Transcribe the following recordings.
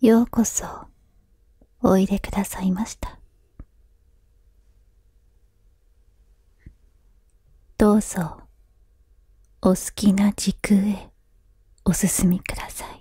ようこそおいでくださいましたどうぞお好きな時空へお進みください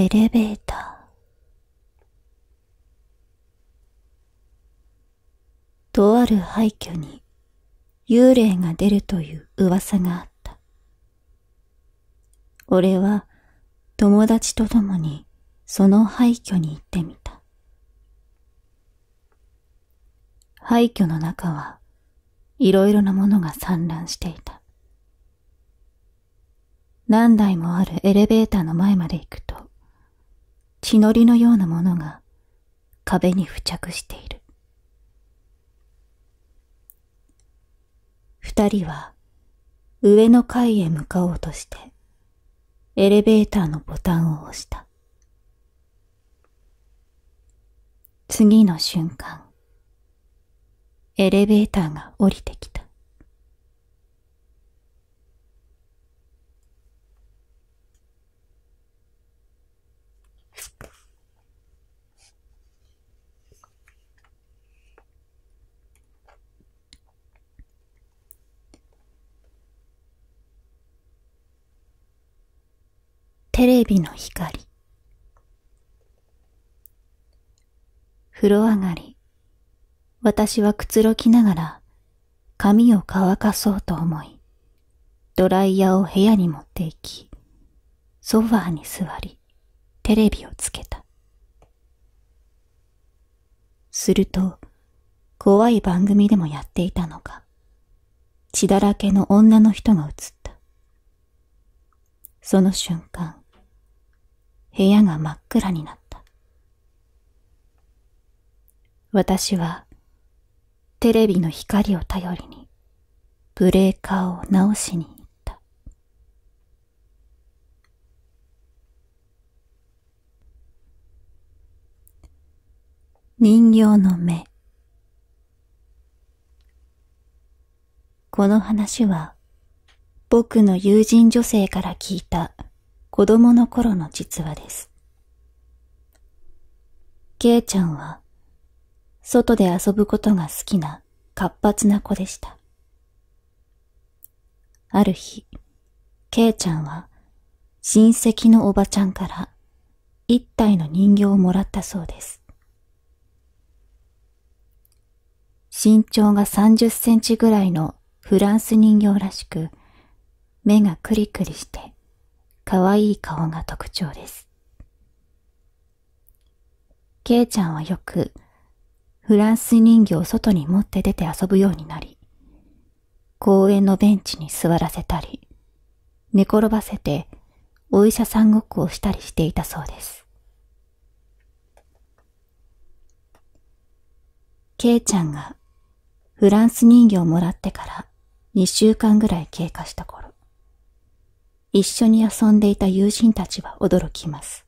エレベーターとある廃墟に幽霊が出るという噂があった。俺は友達と共にその廃墟に行ってみた。廃墟の中はいろいろなものが散乱していた。何台もあるエレベーターの前まで行くと、血のりのようなものが壁に付着している。二人は上の階へ向かおうとしてエレベーターのボタンを押した。次の瞬間、エレベーターが降りてきた。テレビの光風呂上がり私はくつろぎながら髪を乾かそうと思いドライヤーを部屋に持って行きソファーに座りテレビをつけたすると怖い番組でもやっていたのか血だらけの女の人が映ったその瞬間、部屋が真っ暗になった。私はテレビの光を頼りにブレーカーを直しに行った。人形の目この話は僕の友人女性から聞いた子供の頃の実話です。ケイちゃんは、外で遊ぶことが好きな活発な子でした。ある日、ケイちゃんは親戚のおばちゃんから一体の人形をもらったそうです。身長が30センチぐらいのフランス人形らしく、目がクリクリして、可愛い顔が特徴です。ケイちゃんはよく、フランス人形を外に持って出て遊ぶようになり、公園のベンチに座らせたり、寝転ばせてお医者さんごっこをしたりしていたそうです。ケイちゃんがフランス人形をもらってから2週間ぐらい経過した頃、一緒に遊んでいた友人たちは驚きます。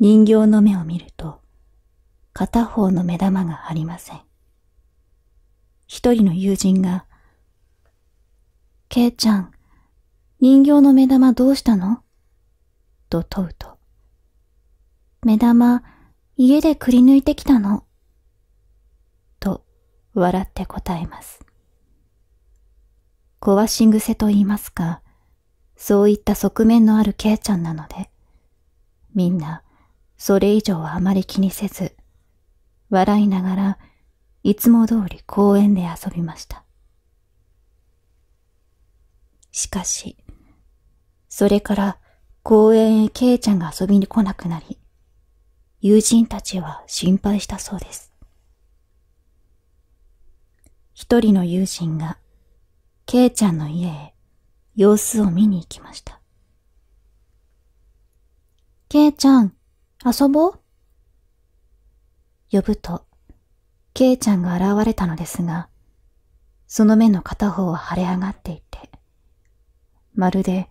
人形の目を見ると、片方の目玉がありません。一人の友人が、ケイちゃん、人形の目玉どうしたのと問うと、目玉、家でくり抜いてきたの。と、笑って答えます。壊し癖と言いますか、そういった側面のあるケイちゃんなので、みんな、それ以上はあまり気にせず、笑いながら、いつも通り公園で遊びました。しかし、それから公園へケイちゃんが遊びに来なくなり、友人たちは心配したそうです。一人の友人がケイちゃんの家へ様子を見に行きました。ケイちゃん、遊ぼう呼ぶと、ケイちゃんが現れたのですが、その目の片方は腫れ上がっていて、まるで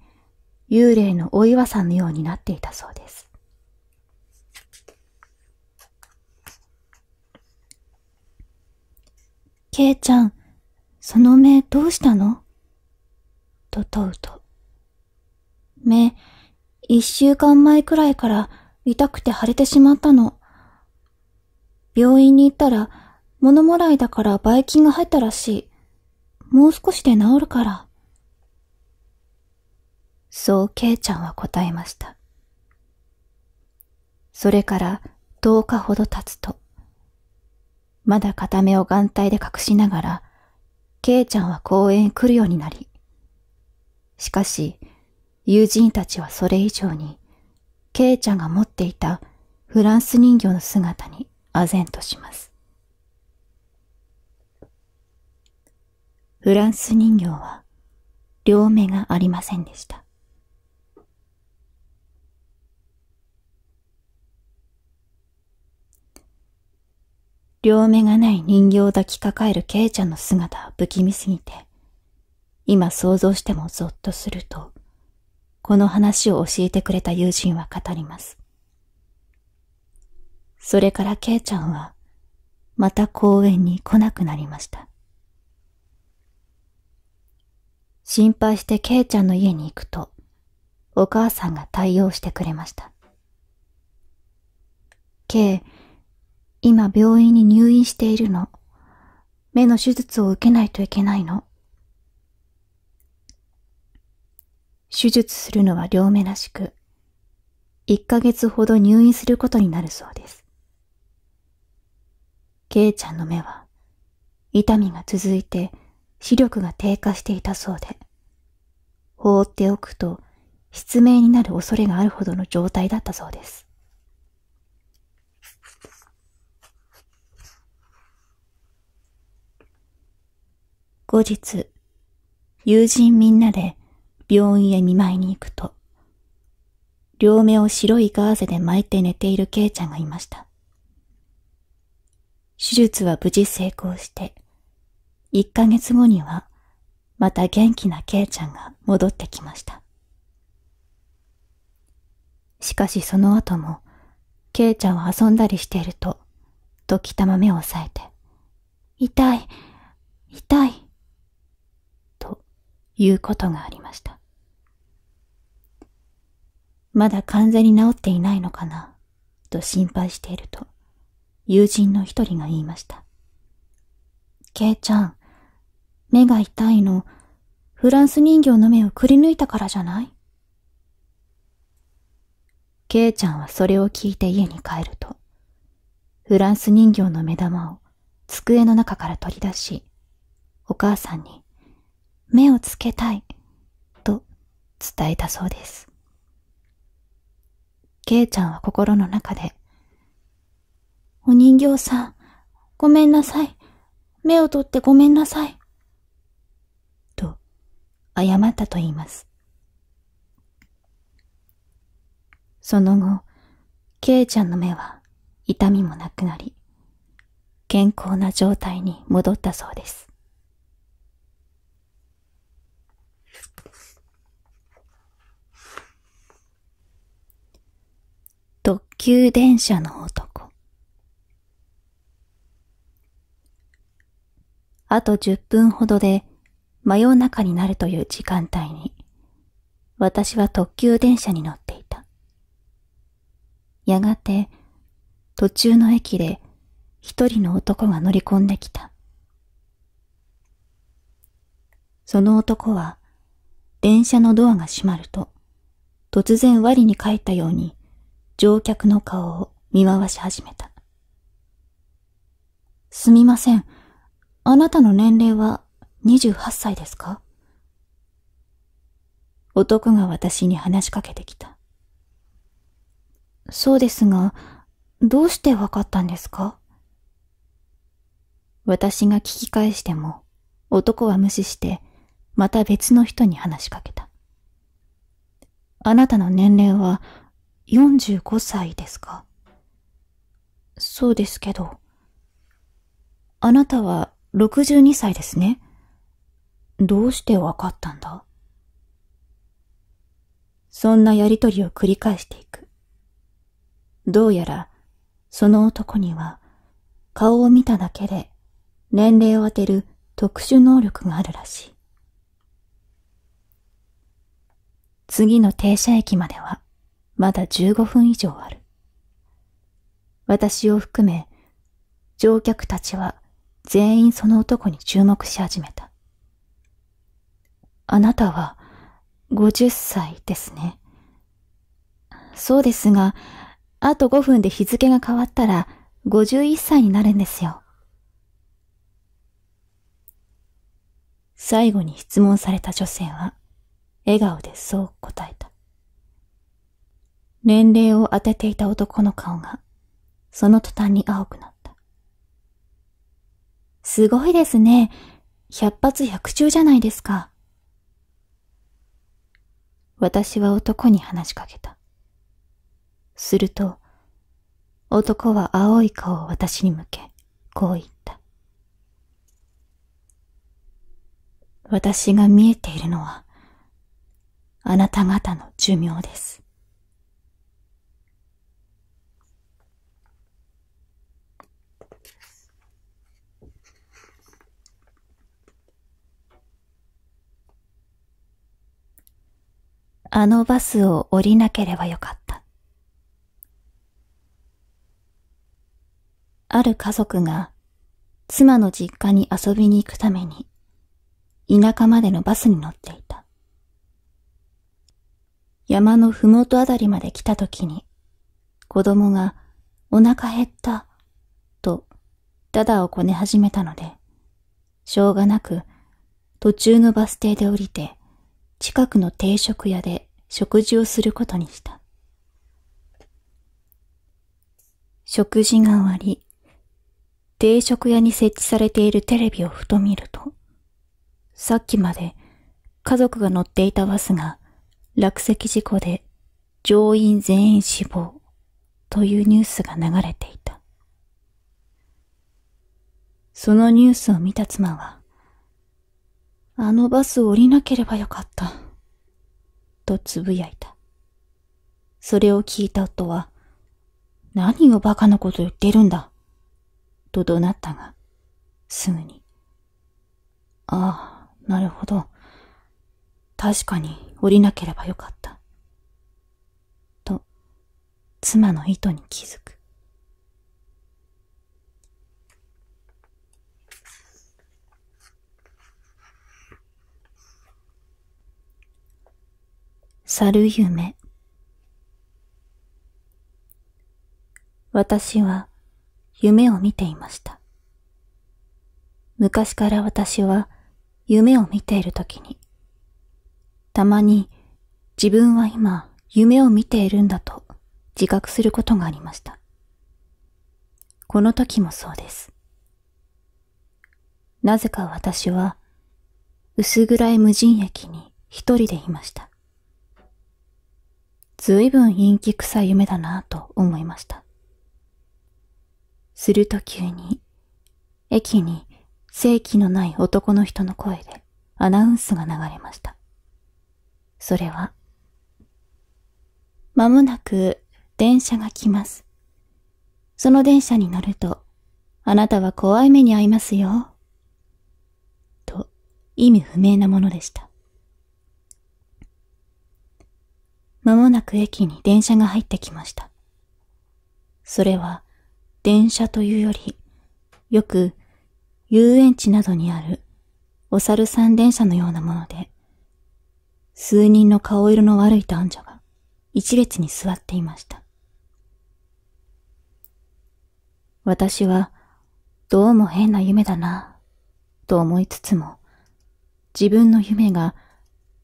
幽霊のお岩さんのようになっていたそうです。ケイちゃん、その目どうしたのと問うと。目、一週間前くらいから痛くて腫れてしまったの。病院に行ったら、物もらいだからばい菌が入ったらしい。もう少しで治るから。そう、ケイちゃんは答えました。それから10日ほど経つと、まだ片目を眼帯で隠しながら、ケイちゃんは公園へ来るようになり、しかし、友人たちはそれ以上に、ケイちゃんが持っていたフランス人形の姿に唖然とします。フランス人形は両目がありませんでした。両目がない人形を抱きかかえるケイちゃんの姿は不気味すぎて、今想像してもぞっとすると、この話を教えてくれた友人は語ります。それからケイちゃんは、また公園に来なくなりました。心配してケイちゃんの家に行くと、お母さんが対応してくれました。ケイ、今病院に入院しているの。目の手術を受けないといけないの。手術するのは両目らしく、1ヶ月ほど入院することになるそうです。ケイちゃんの目は、痛みが続いて視力が低下していたそうで、放っておくと失明になる恐れがあるほどの状態だったそうです。後日、友人みんなで病院へ見舞いに行くと、両目を白いガーゼで巻いて寝ているケイちゃんがいました。手術は無事成功して、1ヶ月後には、また元気なケイちゃんが戻ってきました。しかしその後も、ケイちゃんは遊んだりしていると、時たま目を押さえて、痛い、痛い、いうことがありました。まだ完全に治っていないのかな、と心配していると、友人の一人が言いました。ケイちゃん、目が痛いの、フランス人形の目をくり抜いたからじゃないケイちゃんはそれを聞いて家に帰ると、フランス人形の目玉を机の中から取り出し、お母さんに、目をつけたいと伝えたそうです。ケイちゃんは心の中で、お人形さん、ごめんなさい。目を取ってごめんなさい。と、謝ったと言います。その後、ケイちゃんの目は痛みもなくなり、健康な状態に戻ったそうです。特急電車の男あと10分ほどで真夜中になるという時間帯に私は特急電車に乗っていた。やがて途中の駅で一人の男が乗り込んできた。その男は電車のドアが閉まると突然割に帰ったように乗客の顔を見回し始めた。すみません。あなたの年齢は28歳ですか男が私に話しかけてきた。そうですが、どうしてわかったんですか私が聞き返しても、男は無視して、また別の人に話しかけた。あなたの年齢は45歳ですかそうですけど。あなたは62歳ですね。どうしてわかったんだそんなやりとりを繰り返していく。どうやら、その男には、顔を見ただけで、年齢を当てる特殊能力があるらしい。次の停車駅までは、まだ15分以上ある。私を含め、乗客たちは全員その男に注目し始めた。あなたは50歳ですね。そうですが、あと5分で日付が変わったら51歳になるんですよ。最後に質問された女性は、笑顔でそう答えた。年齢を当てていた男の顔が、その途端に青くなった。すごいですね。百発百中じゃないですか。私は男に話しかけた。すると、男は青い顔を私に向け、こう言った。私が見えているのは、あなた方の寿命です。あのバスを降りなければよかった。ある家族が妻の実家に遊びに行くために田舎までのバスに乗っていた。山のふもとあたりまで来た時に子供がお腹減ったとダダをこね始めたのでしょうがなく途中のバス停で降りて近くの定食屋で食事をすることにした。食事が終わり、定食屋に設置されているテレビをふと見ると、さっきまで家族が乗っていたバスが落石事故で乗員全員死亡というニュースが流れていた。そのニュースを見た妻は、あのバスを降りなければよかった。とつぶやいた。それを聞いた夫は、何をバカなこと言ってるんだ。と怒鳴ったが、すぐに。ああ、なるほど。確かに降りなければよかった。と、妻の意図に気づく。猿夢私は夢を見ていました。昔から私は夢を見ているときに、たまに自分は今夢を見ているんだと自覚することがありました。この時もそうです。なぜか私は薄暗い無人駅に一人でいました。ずいぶん陰気臭い夢だなと思いました。すると急に、駅に正気のない男の人の声でアナウンスが流れました。それは、まもなく電車が来ます。その電車に乗ると、あなたは怖い目に遭いますよ。と、意味不明なものでした。間もなく駅に電車が入ってきました。それは、電車というより、よく遊園地などにあるお猿さん電車のようなもので、数人の顔色の悪い男女が一列に座っていました。私は、どうも変な夢だな、と思いつつも、自分の夢が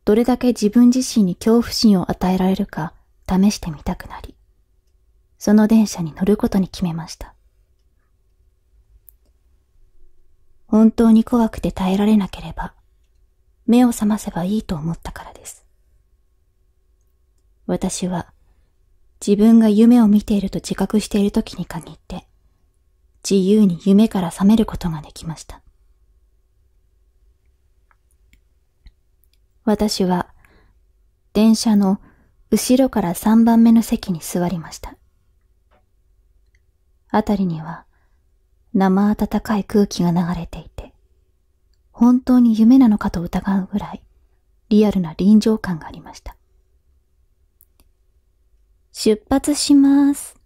どれだけ自分自身に恐怖心を与えられるか試してみたくなり、その電車に乗ることに決めました。本当に怖くて耐えられなければ、目を覚ませばいいと思ったからです。私は、自分が夢を見ていると自覚している時に限って、自由に夢から覚めることができました。私は電車の後ろから3番目の席に座りました。あたりには生暖かい空気が流れていて、本当に夢なのかと疑うぐらいリアルな臨場感がありました。出発します。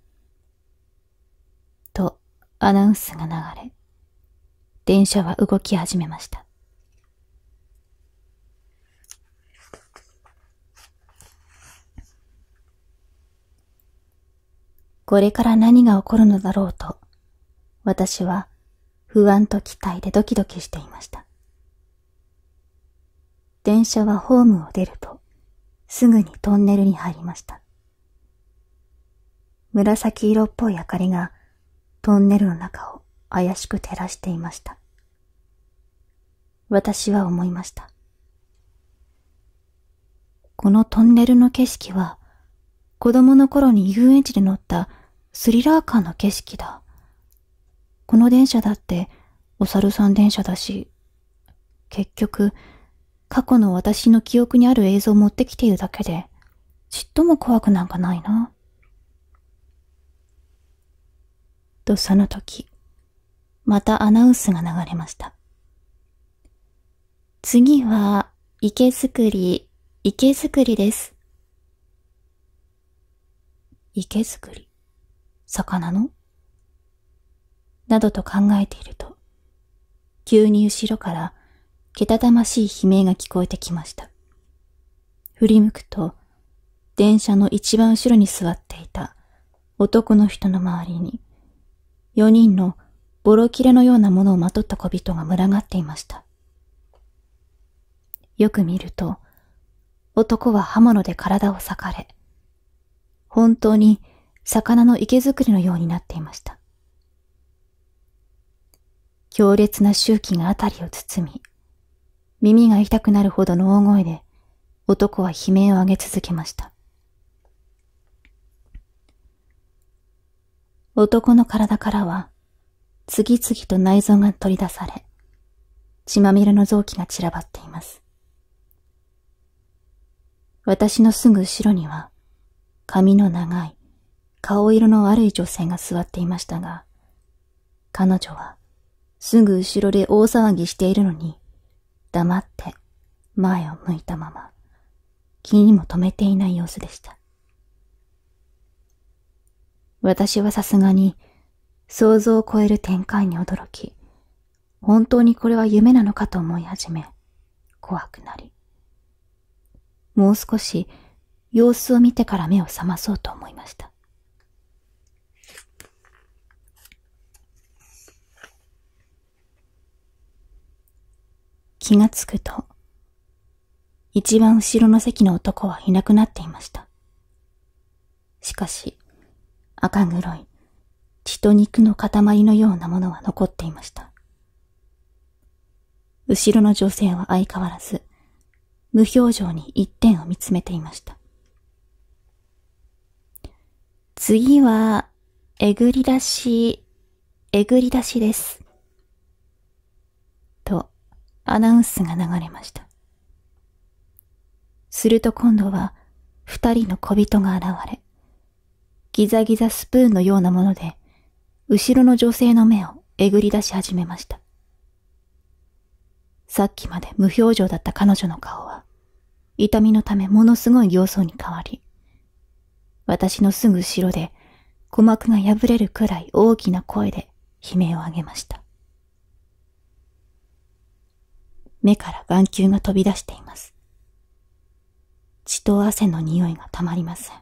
とアナウンスが流れ、電車は動き始めました。これから何が起こるのだろうと、私は不安と期待でドキドキしていました。電車はホームを出ると、すぐにトンネルに入りました。紫色っぽい明かりがトンネルの中を怪しく照らしていました。私は思いました。このトンネルの景色は、子供の頃に遊園地で乗ったスリラー感の景色だ。この電車だってお猿さん電車だし、結局、過去の私の記憶にある映像を持ってきているだけで、ちっとも怖くなんかないな。とその時、またアナウンスが流れました。次は、池作り、池作りです。池作り。魚のなどと考えていると、急に後ろからけたたましい悲鳴が聞こえてきました。振り向くと、電車の一番後ろに座っていた男の人の周りに、4人のボロ切れのようなものをまとった小人が群がっていました。よく見ると、男は刃物で体を裂かれ、本当に魚の池作りのようになっていました。強烈な周期があたりを包み、耳が痛くなるほどの大声で男は悲鳴を上げ続けました。男の体からは、次々と内臓が取り出され、血まみれの臓器が散らばっています。私のすぐ後ろには、髪の長い、顔色の悪い女性が座っていましたが、彼女はすぐ後ろで大騒ぎしているのに、黙って前を向いたまま、気にも留めていない様子でした。私はさすがに想像を超える展開に驚き、本当にこれは夢なのかと思い始め、怖くなり。もう少し様子を見てから目を覚まそうと思いました。気がつくと、一番後ろの席の男はいなくなっていました。しかし、赤黒い、血と肉の塊のようなものは残っていました。後ろの女性は相変わらず、無表情に一点を見つめていました。次は、えぐり出し、えぐり出しです。アナウンスが流れました。すると今度は二人の小人が現れ、ギザギザスプーンのようなもので、後ろの女性の目をえぐり出し始めました。さっきまで無表情だった彼女の顔は、痛みのためものすごい形相に変わり、私のすぐ後ろで鼓膜が破れるくらい大きな声で悲鳴を上げました。目から眼球が飛び出しています。血と汗の匂いがたまりません。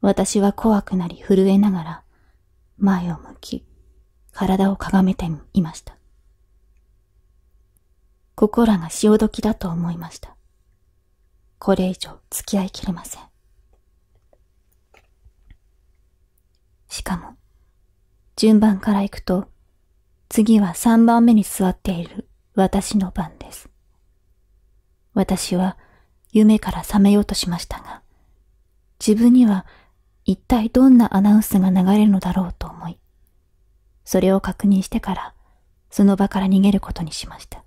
私は怖くなり震えながら、前を向き、体をかがめていました。ここらが潮時だと思いました。これ以上付き合いきれません。しかも、順番から行くと、次は三番目に座っている私の番です。私は夢から覚めようとしましたが、自分には一体どんなアナウンスが流れるのだろうと思い、それを確認してからその場から逃げることにしました。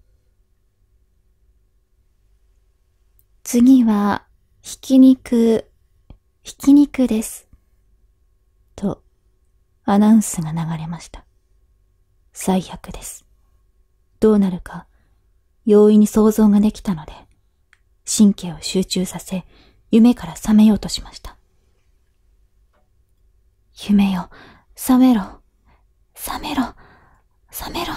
次は、ひき肉、ひき肉です。と、アナウンスが流れました。最悪です。どうなるか容易に想像ができたので、神経を集中させ、夢から覚めようとしました。夢よ、覚めろ、覚めろ、覚めろ。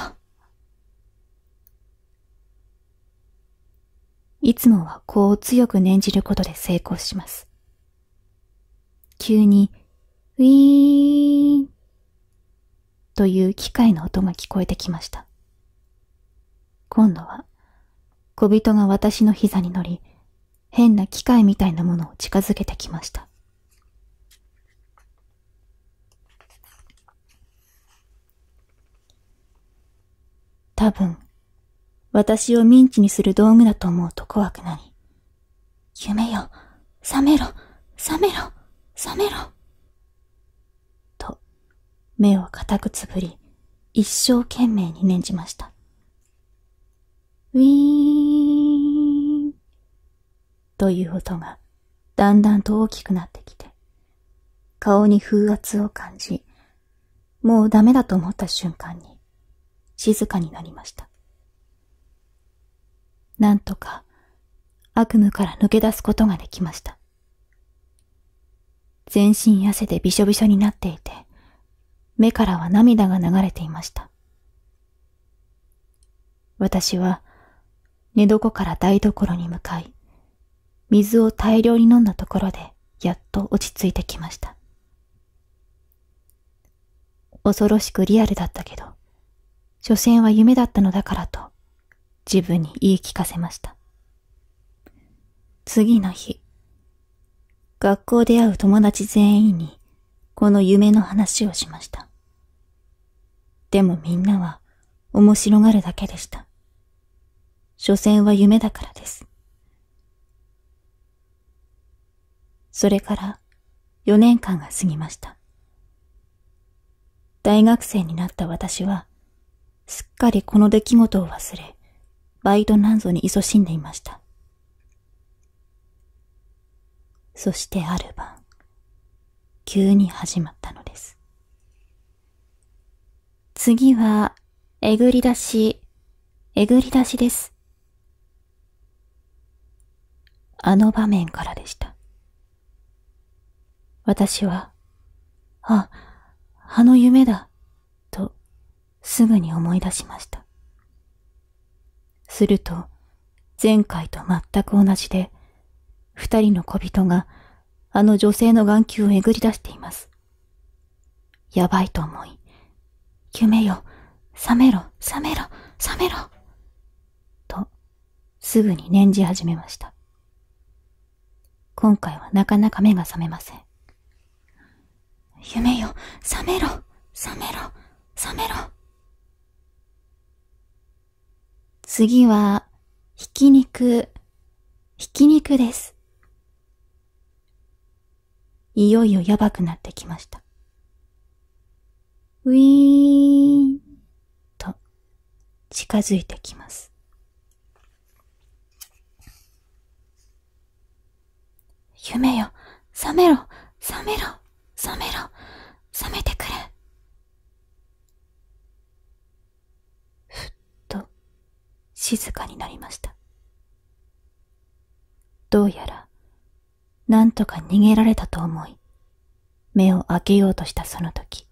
いつもはこう強く念じることで成功します。急に、ウィーンという機械の音が聞こえてきました。今度は、小人が私の膝に乗り、変な機械みたいなものを近づけてきました。多分、私をミンチにする道具だと思うと怖くなり、夢よ、覚めろ、覚めろ、覚めろ。と、目を固くつぶり、一生懸命に念じました。ウィーンという音がだんだんと大きくなってきて、顔に風圧を感じ、もうダメだと思った瞬間に静かになりました。なんとか悪夢から抜け出すことができました。全身汗でびしょびしょになっていて、目からは涙が流れていました。私は寝床から台所に向かい、水を大量に飲んだところで、やっと落ち着いてきました。恐ろしくリアルだったけど、所詮は夢だったのだからと、自分に言い聞かせました。次の日、学校で会う友達全員に、この夢の話をしました。でもみんなは面白がるだけでした。所詮は夢だからです。それから4年間が過ぎました。大学生になった私は、すっかりこの出来事を忘れ、バイトなんぞに勤しんでいました。そしてある晩、急に始まったのです。次は、えぐり出し、えぐり出しです。あの場面からでした。私は、あ、あの夢だ、と、すぐに思い出しました。すると、前回と全く同じで、二人の小人が、あの女性の眼球をえぐり出しています。やばいと思い、夢よ、覚めろ、覚めろ、覚めろ、と、すぐに念じ始めました。今回はなかなか目が覚めません。夢よ、覚めろ、覚めろ、覚めろ。次は、ひき肉、ひき肉です。いよいよやばくなってきました。ウィーンと近づいてきます。夢よ、覚めろ、覚めろ、覚めろ、覚めてくれ。ふっと、静かになりました。どうやら、なんとか逃げられたと思い、目を開けようとしたその時。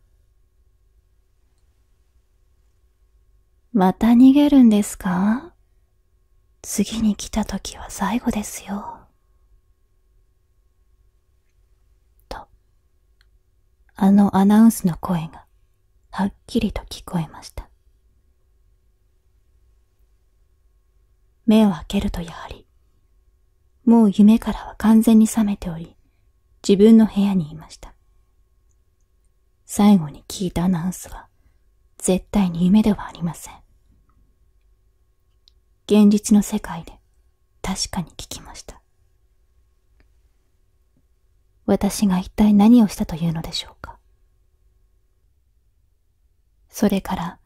また逃げるんですか次に来た時は最後ですよ。あのアナウンスの声が、はっきりと聞こえました。目を開けるとやはり、もう夢からは完全に覚めており、自分の部屋にいました。最後に聞いたアナウンスは、絶対に夢ではありません。現実の世界で確かに聞きました。私が一体何をしたというのでしょうか。それから、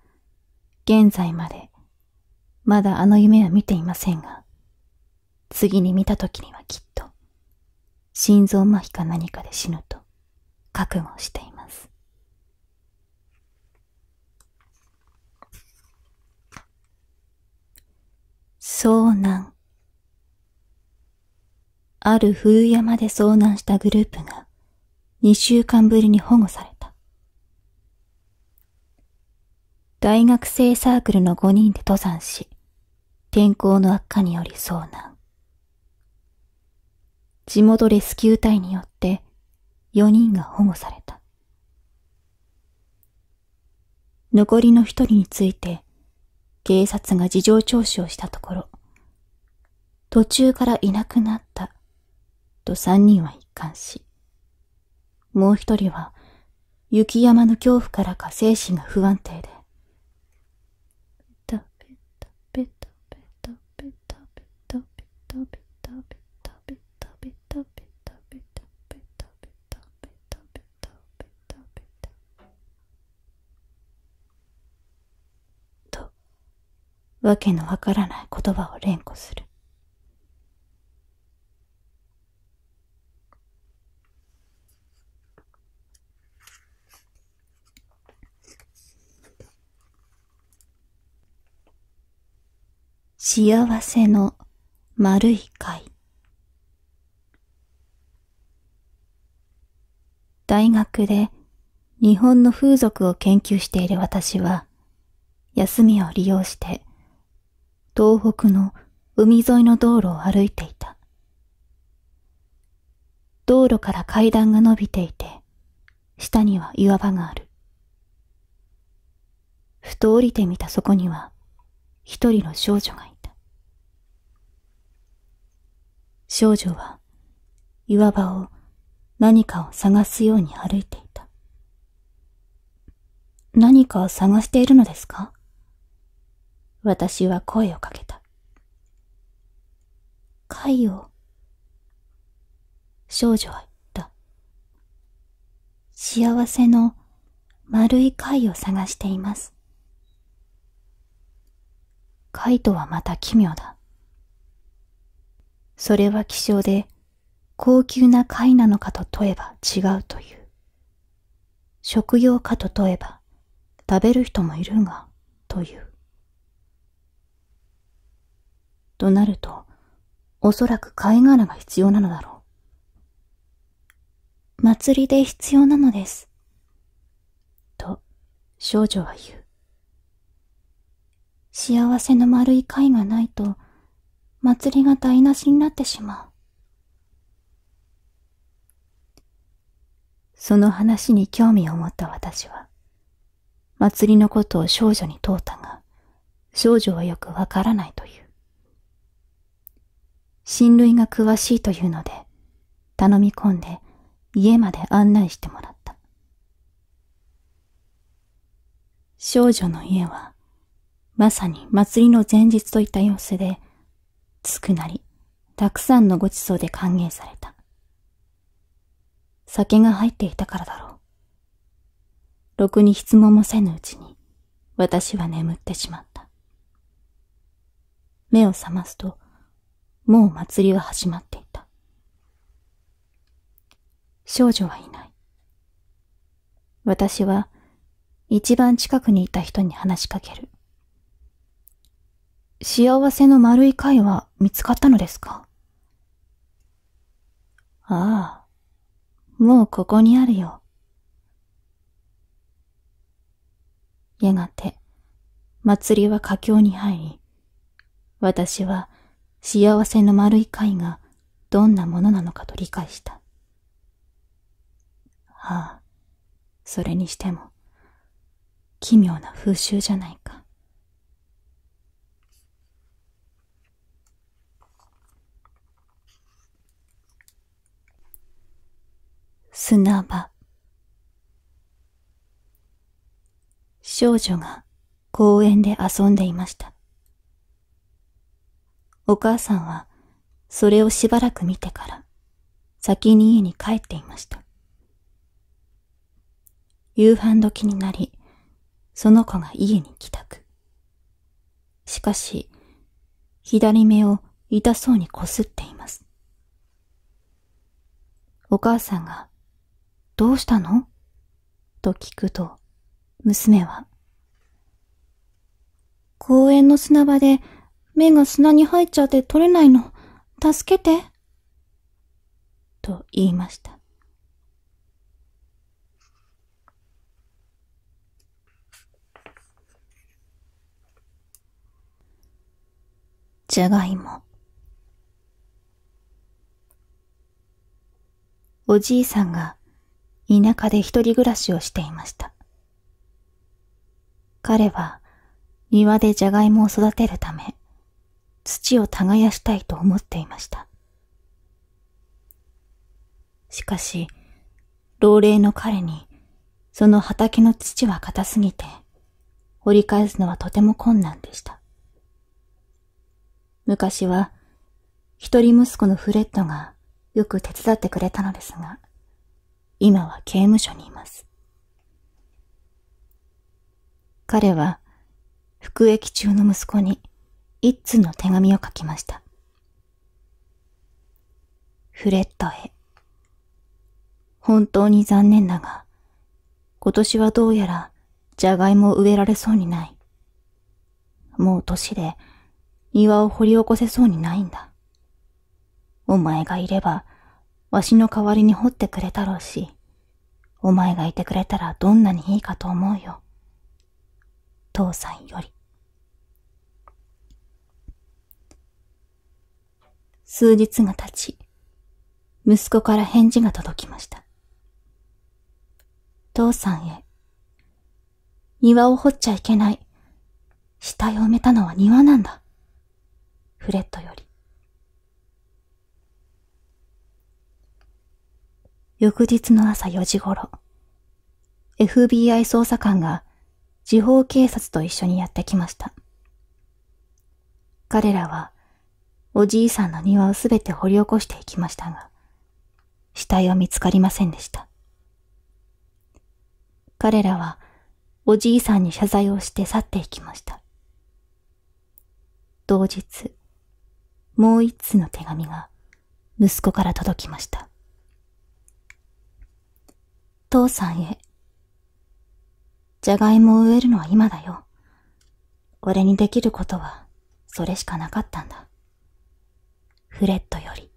現在まで、まだあの夢は見ていませんが、次に見た時にはきっと、心臓麻痺か何かで死ぬと、覚悟しています。遭難。ある冬山で遭難したグループが、2週間ぶりに保護された。大学生サークルの5人で登山し、天候の悪化により遭難。地元レスキュー隊によって4人が保護された。残りの1人について警察が事情聴取をしたところ、途中からいなくなったと三人は一貫し、もう一人は雪山の恐怖からか精神が不安定で、と、わけのわからない言葉を連呼する。幸せの丸い会大学で日本の風俗を研究している私は休みを利用して東北の海沿いの道路を歩いていた道路から階段が伸びていて下には岩場があるふと降りてみたそこには一人の少女がいた少女は岩場を何かを探すように歩いていた。何かを探しているのですか私は声をかけた。貝を。少女は言った。幸せの丸い貝を探しています。貝とはまた奇妙だ。それは希少で高級な貝なのかと問えば違うという。食用かと問えば食べる人もいるが、という。となると、おそらく貝殻が必要なのだろう。祭りで必要なのです。と、少女は言う。幸せの丸い貝がないと、祭りが台無しになってしまう。その話に興味を持った私は、祭りのことを少女に問うたが、少女はよくわからないという。親類が詳しいというので、頼み込んで家まで案内してもらった。少女の家は、まさに祭りの前日といった様子で、つくなり、たくさんのごちそうで歓迎された。酒が入っていたからだろう。ろくに質問もせぬうちに、私は眠ってしまった。目を覚ますと、もう祭りは始まっていた。少女はいない。私は、一番近くにいた人に話しかける。幸せの丸い貝は見つかったのですかああ、もうここにあるよ。やがて、祭りは佳境に入り、私は幸せの丸い貝がどんなものなのかと理解した。ああ、それにしても、奇妙な風習じゃないか。砂場。少女が公園で遊んでいました。お母さんはそれをしばらく見てから先に家に帰っていました。夕飯時になり、その子が家に帰宅。しかし、左目を痛そうにこすっています。お母さんがどうしたのと聞くと、娘は、公園の砂場で目が砂に入っちゃって取れないの。助けて。と言いました。じゃがいも。おじいさんが田舎で一人暮らしをしていました。彼は庭でジャガイモを育てるため、土を耕したいと思っていました。しかし、老齢の彼に、その畑の土は硬すぎて、掘り返すのはとても困難でした。昔は、一人息子のフレッドがよく手伝ってくれたのですが、今は刑務所にいます。彼は服役中の息子に一通の手紙を書きました。フレットへ。本当に残念だが、今年はどうやらじゃがいもを植えられそうにない。もう年で庭を掘り起こせそうにないんだ。お前がいればわしの代わりに掘ってくれたろうし、お前がいてくれたらどんなにいいかと思うよ。父さんより。数日が経ち、息子から返事が届きました。父さんへ。庭を掘っちゃいけない。死体を埋めたのは庭なんだ。フレットより。翌日の朝4時頃、FBI 捜査官が地方警察と一緒にやってきました。彼らは、おじいさんの庭をすべて掘り起こしていきましたが、死体は見つかりませんでした。彼らは、おじいさんに謝罪をして去っていきました。同日、もう一通の手紙が息子から届きました。父さんへ。じゃがいもを植えるのは今だよ。俺にできることは、それしかなかったんだ。フレットより。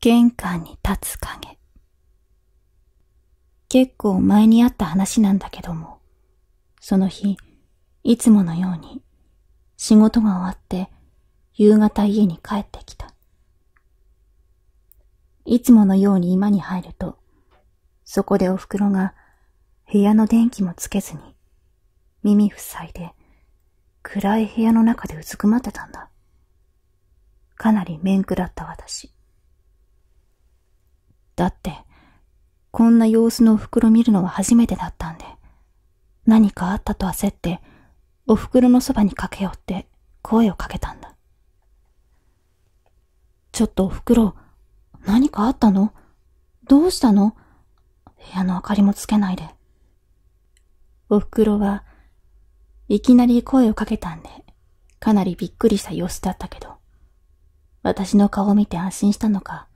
玄関に立つ影。結構前にあった話なんだけども、その日、いつものように、仕事が終わって、夕方家に帰ってきた。いつものように居間に入ると、そこでお袋が部屋の電気もつけずに、耳塞いで、暗い部屋の中でうずくまってたんだ。かなり面食らった私。だって、こんな様子のお袋見るのは初めてだったんで、何かあったと焦って、お袋のそばに駆け寄って声をかけたんだ。ちょっとお袋、何かあったのどうしたの部屋の明かりもつけないで。お袋はいきなり声をかけたんで、かなりびっくりした様子だったけど、私の顔を見て安心したのか、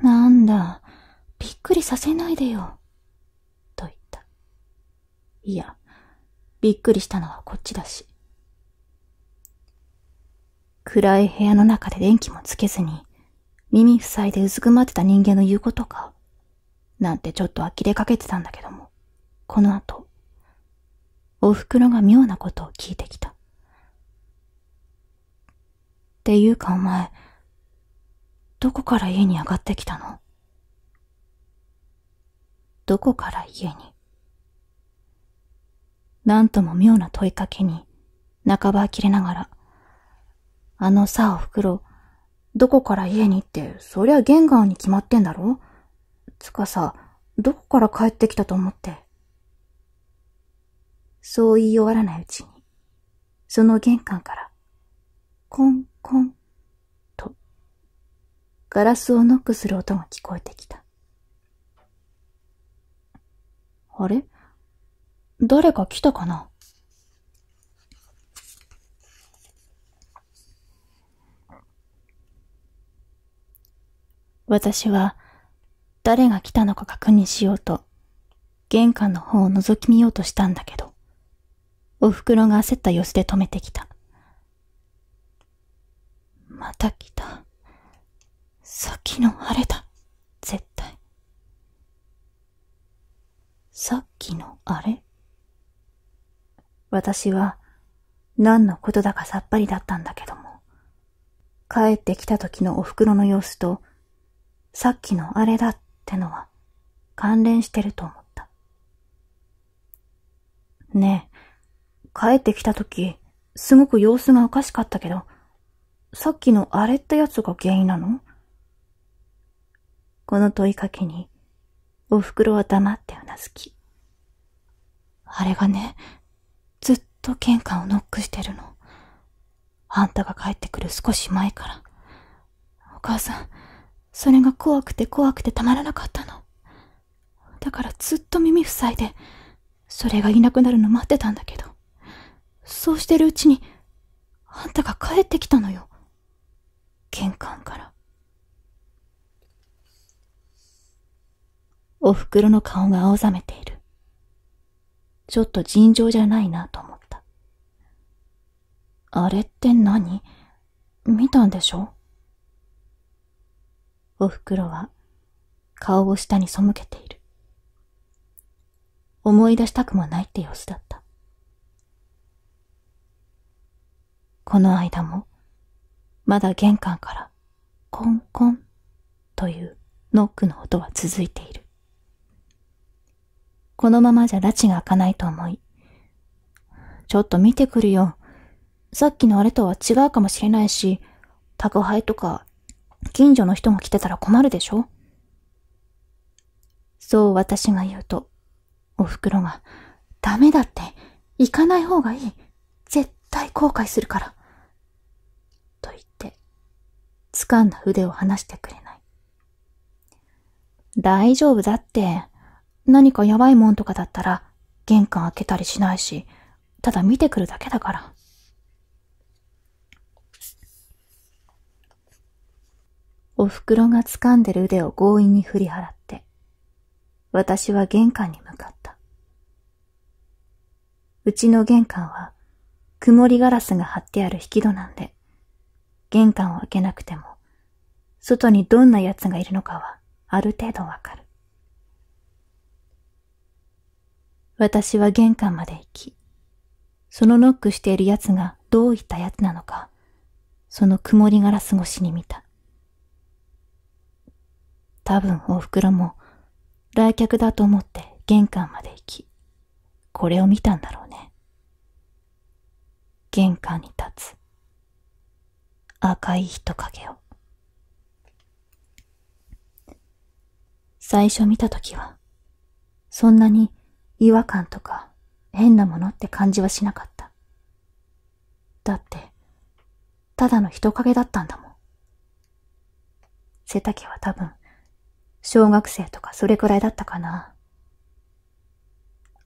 なんだ、びっくりさせないでよ、と言った。いや、びっくりしたのはこっちだし。暗い部屋の中で電気もつけずに、耳塞いでうずくまってた人間の言うことか、なんてちょっと呆れかけてたんだけども、この後、お袋が妙なことを聞いてきた。っていうかお前、どこから家に上がってきたのどこから家になんとも妙な問いかけに、半ば呆れながら、あのさ、お袋、どこから家に行って、そりゃ玄関に決まってんだろつかさ、どこから帰ってきたと思って。そう言い終わらないうちに、その玄関から、コンコン、と、ガラスをノックする音が聞こえてきた。あれ誰か来たかな私は、誰が来たのか確認しようと、玄関の方を覗き見ようとしたんだけど、お袋が焦った様子で止めてきた。また来た。さっきのあれだ。絶対。さっきのあれ私は何のことだかさっぱりだったんだけども、帰ってきた時のお袋の様子とさっきのあれだってのは関連してると思った。ねえ、帰ってきた時、すごく様子がおかしかったけど、さっきのあれってやつが原因なのこの問いかけに、お袋は黙ってうなずき。あれがね、ずっと玄関をノックしてるの。あんたが帰ってくる少し前から。お母さん、それが怖くて怖くてたまらなかったのだからずっと耳塞いでそれがいなくなるの待ってたんだけどそうしてるうちにあんたが帰ってきたのよ玄関からお袋の顔が青ざめているちょっと尋常じゃないなと思ったあれって何見たんでしょお袋は顔を下に背けている。思い出したくもないって様子だった。この間も、まだ玄関から、コンコンというノックの音は続いている。このままじゃ拉致が開かないと思い、ちょっと見てくるよ。さっきのあれとは違うかもしれないし、宅配とか近所の人が来てたら困るでしょそう私が言うと、お袋が、ダメだって、行かない方がいい。絶対後悔するから。と言って、掴んだ腕を離してくれない。大丈夫だって、何かやばいもんとかだったら、玄関開けたりしないし、ただ見てくるだけだから。お袋が掴んでる腕を強引に振り払って、私は玄関に向かった。うちの玄関は、曇りガラスが張ってある引き戸なんで、玄関を開けなくても、外にどんな奴がいるのかは、ある程度わかる。私は玄関まで行き、そのノックしている奴がどういった奴なのか、その曇りガラス越しに見た。多分お袋も来客だと思って玄関まで行き、これを見たんだろうね。玄関に立つ赤い人影を。最初見た時は、そんなに違和感とか変なものって感じはしなかった。だって、ただの人影だったんだもん。背丈は多分、小学生とかそれくらいだったかな。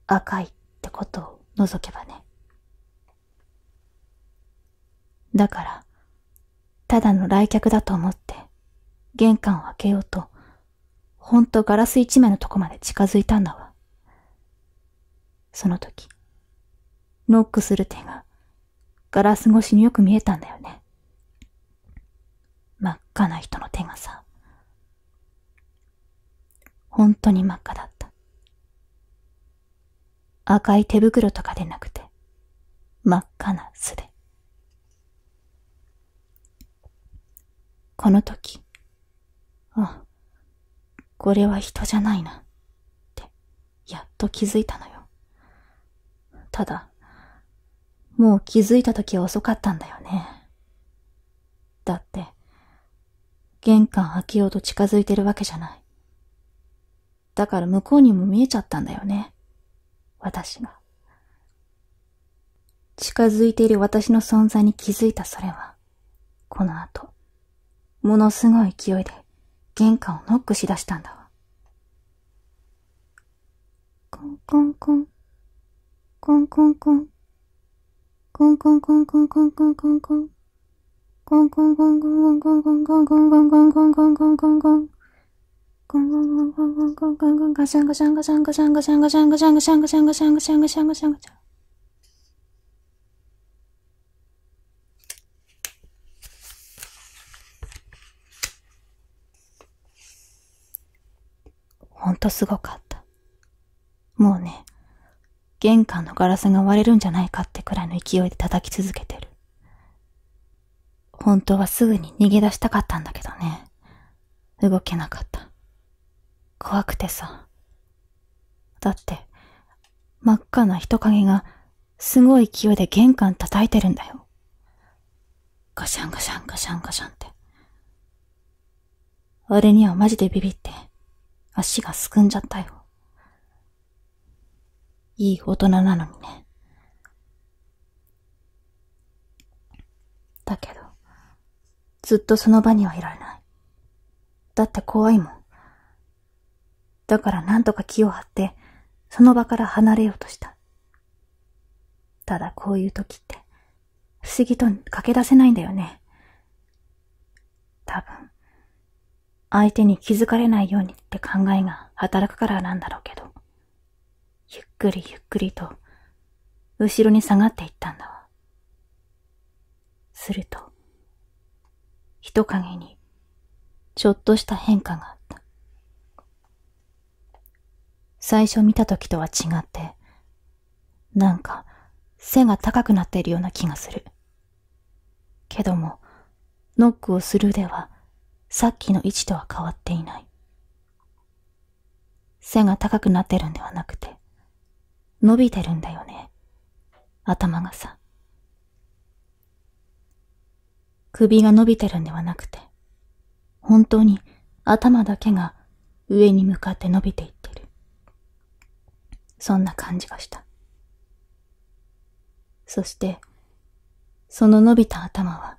赤いってことを除けばね。だから、ただの来客だと思って、玄関を開けようと、ほんとガラス一枚のとこまで近づいたんだわ。その時、ノックする手が、ガラス越しによく見えたんだよね。真っ赤な人の手がさ。本当に真っ赤だった。赤い手袋とかでなくて、真っ赤な素で。この時、あ、これは人じゃないな、って、やっと気づいたのよ。ただ、もう気づいた時は遅かったんだよね。だって、玄関開けようと近づいてるわけじゃない。だから向こうにも見えちゃったんだよね。私が。近づいている私の存在に気づいたそれは、この後、ものすごい勢いで玄関をノックしだしたんだわ。コンコンコン、コンコンコン、コンコンコンコンコンコンコンコン、コンコンコンコンコンコンコンコンコンコンコンコンコンコンコンコンゴンゴンゴンゴンゴンゴンゴンゴンガシャンガシャンガシャンガシャンガシャンガシャンガシャンガシャンガシャンガシャンゴンゴンゴンゴンゴンゴンゴンゴンゴンゴすごかった。もうね、玄関のガラスが割れるんじゃないかってくらいの勢いで叩き続けてる。本当はすぐに逃げ出したかったんだけどね。動けなかった。怖くてさ。だって、真っ赤な人影が、すごい勢いで玄関叩いてるんだよ。ガシャンガシャンガシャンガシャンって。俺にはマジでビビって、足がすくんじゃったよ。いい大人なのにね。だけど、ずっとその場にはいられない。だって怖いもん。だから何とか気を張って、その場から離れようとした。ただこういう時って、不思議と駆け出せないんだよね。多分、相手に気づかれないようにって考えが働くからなんだろうけど、ゆっくりゆっくりと、後ろに下がっていったんだわ。すると、人影に、ちょっとした変化が最初見た時とは違って、なんか背が高くなっているような気がする。けども、ノックをする腕はさっきの位置とは変わっていない。背が高くなってるんではなくて、伸びてるんだよね。頭がさ。首が伸びてるんではなくて、本当に頭だけが上に向かって伸びていた。そんな感じがした。そして、その伸びた頭は、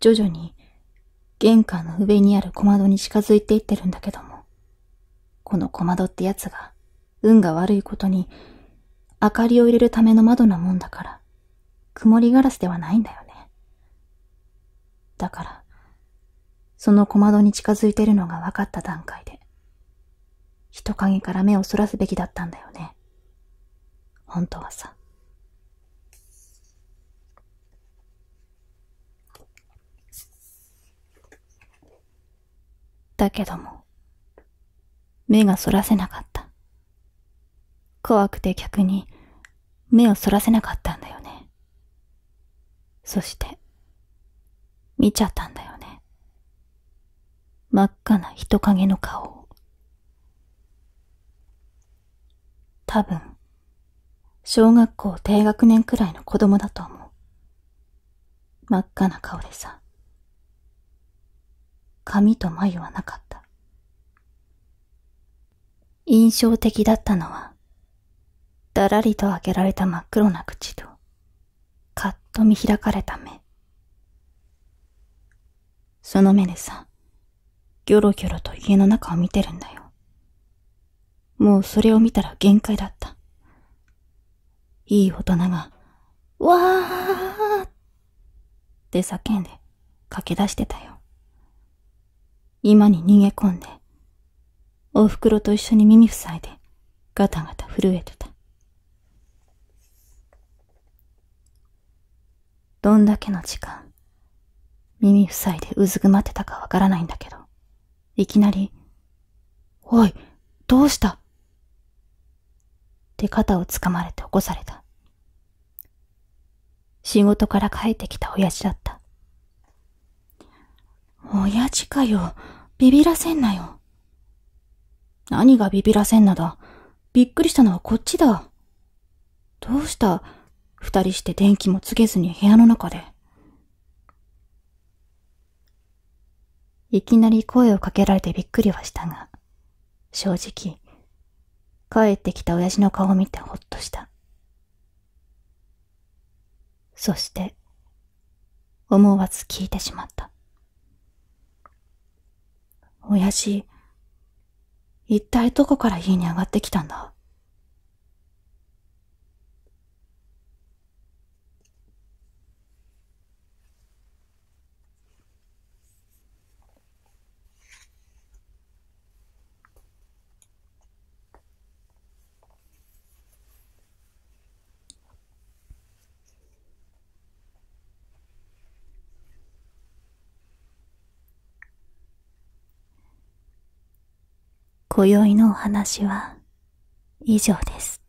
徐々に玄関の上にある小窓に近づいていってるんだけども、この小窓ってやつが、運が悪いことに、明かりを入れるための窓なもんだから、曇りガラスではないんだよね。だから、その小窓に近づいてるのが分かった段階で、人影から目をそらすべきだったんだよね。本当はさ。だけども、目がそらせなかった。怖くて逆に目をそらせなかったんだよね。そして、見ちゃったんだよね。真っ赤な人影の顔を。多分、小学校低学年くらいの子供だと思う。真っ赤な顔でさ。髪と眉はなかった。印象的だったのは、だらりと開けられた真っ黒な口と、かっと見開かれた目。その目でさ、ギョロギョロと家の中を見てるんだよ。もうそれを見たら限界だった。いい大人が、わーって叫んで駆け出してたよ。今に逃げ込んで、お袋と一緒に耳塞いで、ガタガタ震えてた。どんだけの時間、耳塞いでうずくまってたかわからないんだけど、いきなり、おい、どうしたって肩をつかまれて起こされた。仕事から帰ってきた親父だった。親父かよ。ビビらせんなよ。何がビビらせんなだ。びっくりしたのはこっちだ。どうした二人して電気もつけずに部屋の中で。いきなり声をかけられてびっくりはしたが、正直、帰ってきた親父の顔を見てほっとした。そして、思わず聞いてしまった。親父、一体どこから家に上がってきたんだ今宵のお話は以上です。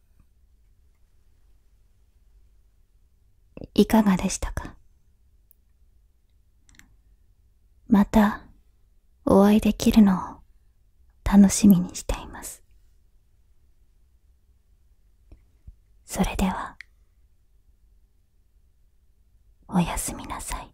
いかがでしたかまたお会いできるのを楽しみにしています。それでは、おやすみなさい。